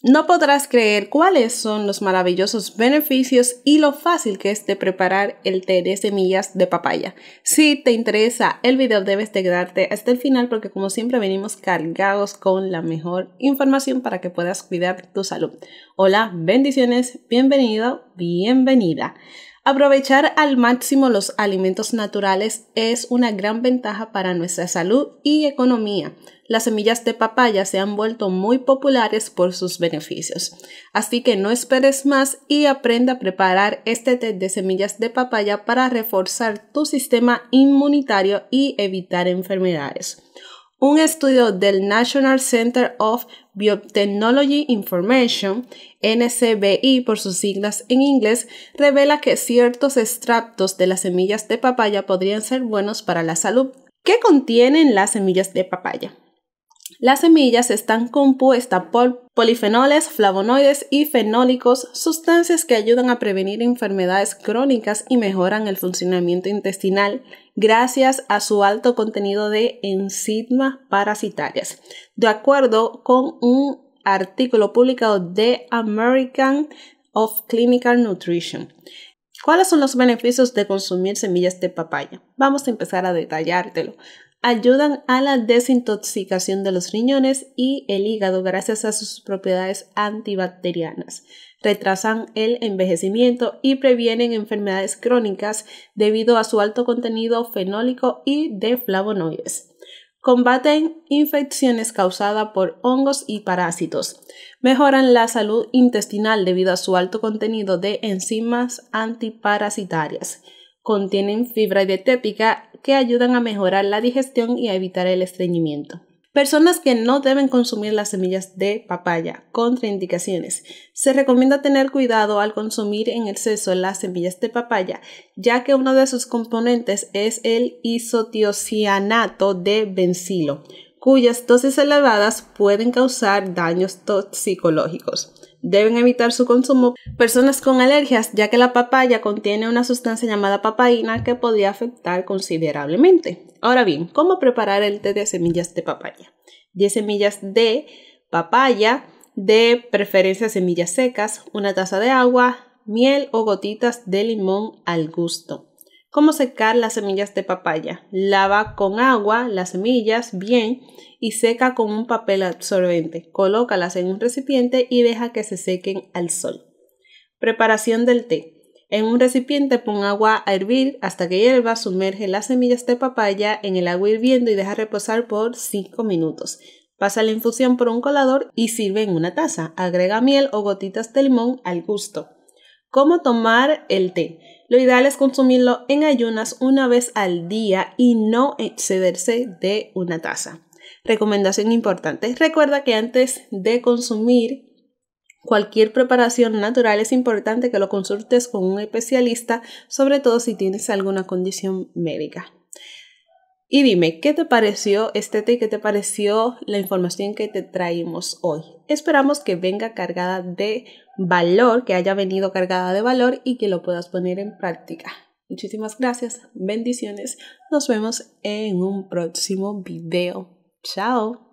No podrás creer cuáles son los maravillosos beneficios y lo fácil que es de preparar el té de semillas de papaya. Si te interesa el video debes de quedarte hasta el final porque como siempre venimos cargados con la mejor información para que puedas cuidar tu salud. Hola, bendiciones, bienvenido, bienvenida. Aprovechar al máximo los alimentos naturales es una gran ventaja para nuestra salud y economía. Las semillas de papaya se han vuelto muy populares por sus beneficios. Así que no esperes más y aprenda a preparar este té de semillas de papaya para reforzar tu sistema inmunitario y evitar enfermedades. Un estudio del National Center of Biotechnology Information, NCBI por sus siglas en inglés, revela que ciertos extractos de las semillas de papaya podrían ser buenos para la salud. ¿Qué contienen las semillas de papaya? Las semillas están compuestas por polifenoles, flavonoides y fenólicos, sustancias que ayudan a prevenir enfermedades crónicas y mejoran el funcionamiento intestinal gracias a su alto contenido de enzimas parasitarias. De acuerdo con un artículo publicado de American of Clinical Nutrition. ¿Cuáles son los beneficios de consumir semillas de papaya? Vamos a empezar a detallártelo ayudan a la desintoxicación de los riñones y el hígado gracias a sus propiedades antibacterianas, retrasan el envejecimiento y previenen enfermedades crónicas debido a su alto contenido fenólico y de flavonoides. Combaten infecciones causadas por hongos y parásitos. Mejoran la salud intestinal debido a su alto contenido de enzimas antiparasitarias contienen fibra dietética que ayudan a mejorar la digestión y a evitar el estreñimiento. Personas que no deben consumir las semillas de papaya. Contraindicaciones. Se recomienda tener cuidado al consumir en exceso las semillas de papaya, ya que uno de sus componentes es el isotiocianato de bencilo, cuyas dosis elevadas pueden causar daños toxicológicos deben evitar su consumo personas con alergias, ya que la papaya contiene una sustancia llamada papaína que podría afectar considerablemente. Ahora bien, ¿cómo preparar el té de semillas de papaya? 10 semillas de papaya, de preferencia semillas secas, una taza de agua, miel o gotitas de limón al gusto cómo secar las semillas de papaya. Lava con agua las semillas bien y seca con un papel absorbente. Colócalas en un recipiente y deja que se sequen al sol. Preparación del té. En un recipiente pon agua a hervir hasta que hierva, sumerge las semillas de papaya en el agua hirviendo y deja reposar por 5 minutos. Pasa la infusión por un colador y sirve en una taza. Agrega miel o gotitas de limón al gusto. ¿Cómo tomar el té? Lo ideal es consumirlo en ayunas una vez al día y no excederse de una taza. Recomendación importante. Recuerda que antes de consumir cualquier preparación natural es importante que lo consultes con un especialista, sobre todo si tienes alguna condición médica. Y dime, ¿qué te pareció este y qué te pareció la información que te traímos hoy? Esperamos que venga cargada de valor, que haya venido cargada de valor y que lo puedas poner en práctica. Muchísimas gracias, bendiciones, nos vemos en un próximo video. Chao.